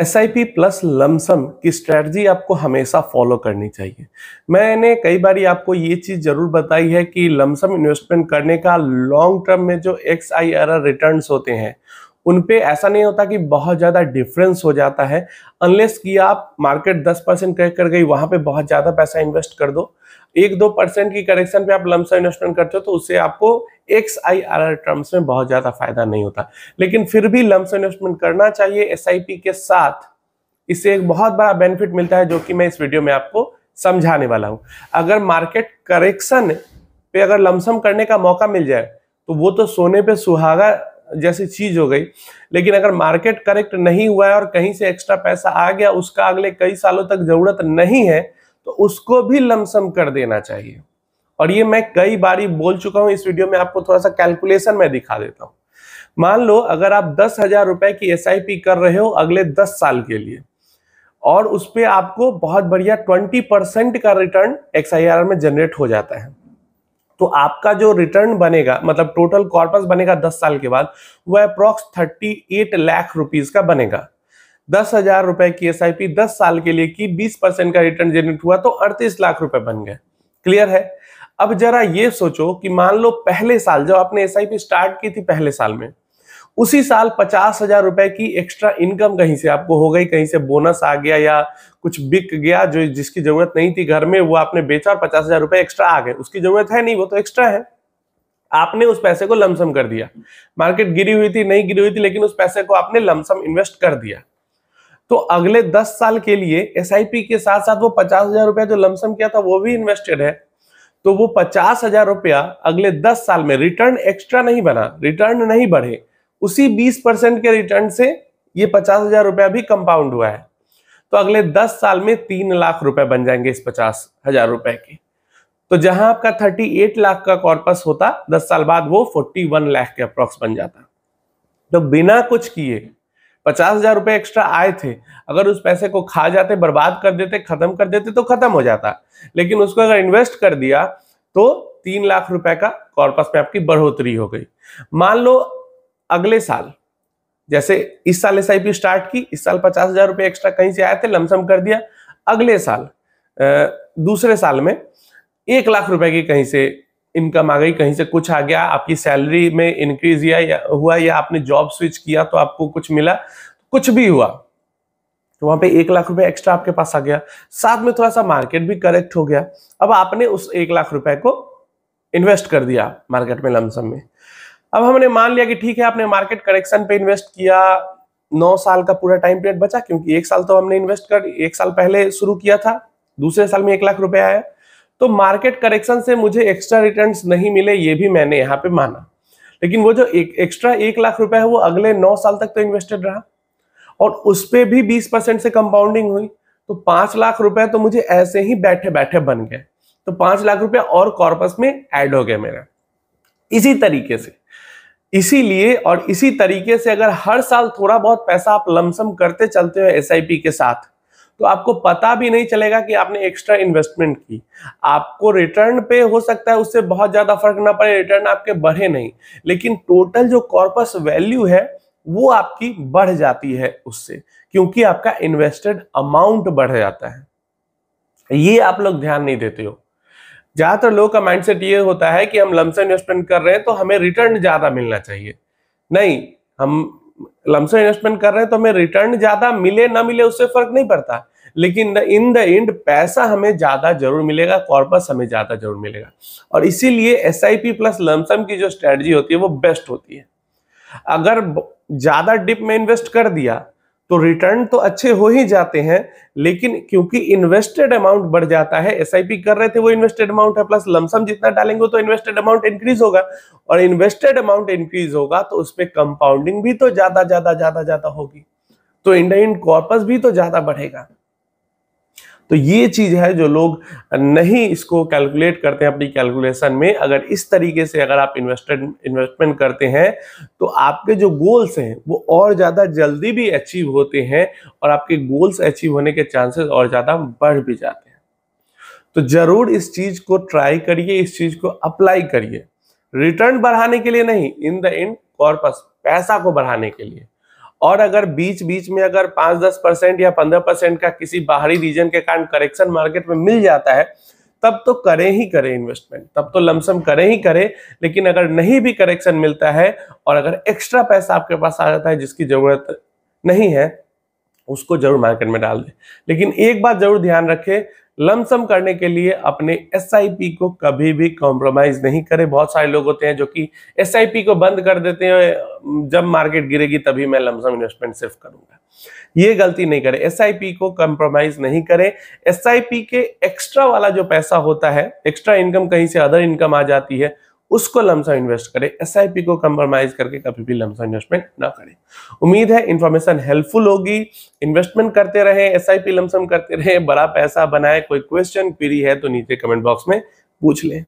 S I P plus lump sum की strategy आपको हमेशा फॉलो करनी चाहिए मैंने कई बार आपको ये चीज़ ज़रूर बताई है कि लमसम इन्वेस्टमेंट करने का लॉन्ग टर्म में जो X I R R return होते हैं उन पे ऐसा नहीं होता कि बहुत ज़्यादा डिफरेंस हो जाता है अनलेस कि आप मार्केट 10 परसेंट क्रैक कर गई वहाँ पे बहुत ज़्यादा पैसा इन्वेस्ट कर दो एक दो परसेंट की करेक्शन पे आप लमसम इन्वेस्टमेंट करते हो तो उससे आपको X I R R terms में बहुत ज़्यादा फायदा नहीं होता लेकिन फिर भी लम्स इन्वेस्टमेंट करना चाहिए एस के साथ इससे एक बहुत बड़ा बेनिफिट मिलता है जो कि मैं इस वीडियो में आपको समझाने वाला हूं अगर मार्केट करेक्शन पे अगर लमसम करने का मौका मिल जाए तो वो तो सोने पे सुहागा जैसी चीज हो गई लेकिन अगर मार्केट करेक्ट नहीं हुआ है और कहीं से एक्स्ट्रा पैसा आ गया उसका अगले कई सालों तक जरूरत नहीं है तो उसको भी लमसम कर देना चाहिए और ये मैं कई बार बोल चुका हूँ इस वीडियो में आपको थोड़ा सा कैलकुलेशन में दिखा देता हूं मान लो अगर आप दस हजार रुपए की एस कर रहे हो अगले दस साल के लिए और उस पर आपको बहुत बढ़िया ट्वेंटी परसेंट का रिटर्न एक्स में जनरेट हो जाता है तो आपका जो रिटर्न बनेगा मतलब टोटल कॉर्पस बनेगा दस साल के बाद वह approx thirty eight lakh rupees का बनेगा दस हजार रुपए की एस आई पी दस साल के लिए की बीस परसेंट का रिटर्न जनरेट हुआ तो अड़तीस लाख रुपए बन गए क्लियर है अब जरा ये सोचो कि मान लो पहले साल जब आपने एस स्टार्ट की थी पहले साल में उसी साल पचास हजार रुपए की एक्स्ट्रा इनकम कहीं से आपको हो गई कहीं से बोनस आ गया या कुछ बिक गया जो जिसकी जरूरत नहीं थी घर में वो आपने बेचा और पचास हजार रुपए एक्स्ट्रा आ गए उसकी जरूरत है नहीं वो तो एक्स्ट्रा है आपने उस पैसे को लमसम कर दिया मार्केट गिरी हुई थी नहीं गिरी हुई थी लेकिन उस पैसे को आपने लमसम इन्वेस्ट कर दिया तो अगले दस साल के लिए एस के साथ साथ वो पचास हजार रुपया जो लमसम किया था वो भी इन्वेस्टेड है तो वो पचास हजार रुपया अगले दस साल में रिटर्न एक्स्ट्रा नहीं बना रिटर्न नहीं बढ़े उसी बीस परसेंट के रिटर्न से ये पचास हजार रुपया भी कंपाउंड हुआ है तो अगले दस साल में तीन लाख रुपए बन जाएंगे इस पचास हजार रुपए के तो जहां आपका थर्टी एट लाख का कॉर्पस होता दस साल बाद वो फोर्टी वन लाख के अप्रोक्स बन जाता तो बिना कुछ किए पचास हजार रुपए एक्स्ट्रा आए थे अगर उस पैसे को खा जाते बर्बाद कर देते खत्म कर देते तो खत्म हो जाता लेकिन उसको अगर इन्वेस्ट कर दिया तो तीन लाख रुपए का कॉर्पस में आपकी बढ़ोतरी हो गई मान लो अगले साल जैसे इस साल एस स्टार्ट की इस साल पचास हजार रुपए एक्स्ट्रा कहीं से आए थे लमसम कर दिया अगले साल दूसरे साल में एक लाख रुपए की कहीं से इनकम आ गई कहीं से कुछ आ गया आपकी सैलरी में इंक्रीज या हुआ या आपने जॉब स्विच किया तो आपको कुछ मिला कुछ भी हुआ तो वहां पे एक लाख रुपए एक्स्ट्रा आपके पास आ गया साथ में थोड़ा सा मार्केट भी करेक्ट हो गया अब आपने उस एक लाख रुपए को इन्वेस्ट कर दिया मार्केट में लमसम में अब हमने मान लिया कि ठीक है आपने मार्केट करेक्शन पे इन्वेस्ट किया नौ साल का पूरा टाइम पीरियड बचा क्योंकि एक साल तो हमने इन्वेस्ट कर एक साल पहले शुरू किया था दूसरे साल में एक लाख रुपए आया तो मार्केट करेक्शन से मुझे एक्स्ट्रा रिटर्न नहीं मिले ये भी मैंने यहाँ पे माना लेकिन वो जो एक, एक्स्ट्रा एक लाख रुपए है वो अगले नौ साल तक तो इन्वेस्टेड रहा और उस पर भी बीस परसेंट से कंपाउंडिंग हुई तो पांच लाख रुपए तो मुझे ऐसे ही बैठे बैठे बन गए तो पांच लाख रुपए और कॉर्पस में ऐड हो गया मेरा इसी तरीके से इसीलिए और इसी तरीके से अगर हर साल थोड़ा बहुत पैसा आप लमसम करते चलते हो एस के साथ तो आपको पता भी नहीं चलेगा कि आपने एक्स्ट्रा इन्वेस्टमेंट की आपको रिटर्न पे हो सकता है उससे बहुत ज़्यादा फर्क ना पड़े रिटर्न आपके बढ़े नहीं लेकिन टोटल जो कॉर्पस वैल्यू है वो आपकी बढ़ जाती है उससे क्योंकि आपका इन्वेस्टेड अमाउंट बढ़ जाता है ये आप लोग ध्यान नहीं देते हो ज्यादातर लोगों का माइंडसेट ये होता है कि हम लमसम इन्वेस्टमेंट कर रहे हैं तो हमें रिटर्न ज्यादा मिलना चाहिए नहीं हम लमसम इन्वेस्टमेंट कर रहे हैं तो हमें रिटर्न ज्यादा मिले ना मिले उससे फर्क नहीं पड़ता लेकिन इन द एंड पैसा हमें ज़्यादा जरूर मिलेगा कॉर्पस हमें ज़्यादा जरूर मिलेगा और इसीलिए S I P plus lump sum की जो स्ट्रेटजी होती है वो बेस्ट होती है अगर ज़्यादा डिप में इन्वेस्ट कर दिया तो रिटर्न तो अच्छे हो ही जाते हैं लेकिन क्योंकि इन्वेस्टेड अमाउंट बढ़ जाता है एस कर रहे थे वो इन्वेस्टेड अमाउंट है प्लस लमसम जितना डालेंगे तो इन्वेस्टेड अमाउंट इंक्रीज होगा और इन्वेस्टेड अमाउंट इंक्रीज होगा तो उसमें कंपाउंडिंग भी तो ज्यादा ज्यादा ज्यादा ज्यादा होगी तो इंड कॉर्पस भी तो ज्यादा बढ़ेगा तो ये चीज़ है जो लोग नहीं इसको कैलकुलेट करते हैं अपनी कैलकुलेशन में अगर इस तरीके से अगर आप इन्वेस्टेड इन्वेस्टमेंट करते हैं तो आपके जो गोल्स हैं वो और ज़्यादा जल्दी भी अचीव होते हैं और आपके गोल्स अचीव होने के चांसेस और ज़्यादा बढ़ भी जाते हैं तो ज़रूर इस चीज़ को ट्राई करिए इस चीज़ को अप्लाई करिए रिटर्न बढ़ाने के लिए नहीं इन द एंड कॉर्पस पैसा को बढ़ाने के लिए और अगर बीच बीच में अगर पांच दस परसेंट या पंद्रह परसेंट का किसी बाहरी रीजन के कारण करेक्शन मार्केट में मिल जाता है तब तो करें ही करें इन्वेस्टमेंट तब तो लमसम करें ही करें लेकिन अगर नहीं भी करेक्शन मिलता है और अगर एक्स्ट्रा पैसा आपके पास आ जाता है जिसकी जरूरत नहीं है उसको जरूर मार्केट में डाल दें लेकिन एक बात जरूर ध्यान रखें लमसम करने के लिए अपने एस को कभी भी कॉम्प्रोमाइज नहीं करें बहुत सारे लोग होते हैं जो कि एस को बंद कर देते हैं जब मार्केट गिरेगी तभी मैं लमसम इन्वेस्टमेंट सिर्फ करूंगा ये गलती नहीं करें एस को कॉम्प्रोमाइज नहीं करें एस के एक्स्ट्रा वाला जो पैसा होता है एक्स्ट्रा इनकम कहीं से अदर इनकम आ जाती है उसको लमसम इन्वेस्ट करें एस को कंप्रोमाइज करके कभी भी लमसम इन्वेस्टमेंट ना करें उम्मीद है इन्फॉर्मेशन हेल्पफुल होगी इन्वेस्टमेंट करते रहे एस लमसम करते रहे बड़ा पैसा बनाए कोई क्वेश्चन क्वेरी है तो नीचे कमेंट बॉक्स में पूछ लें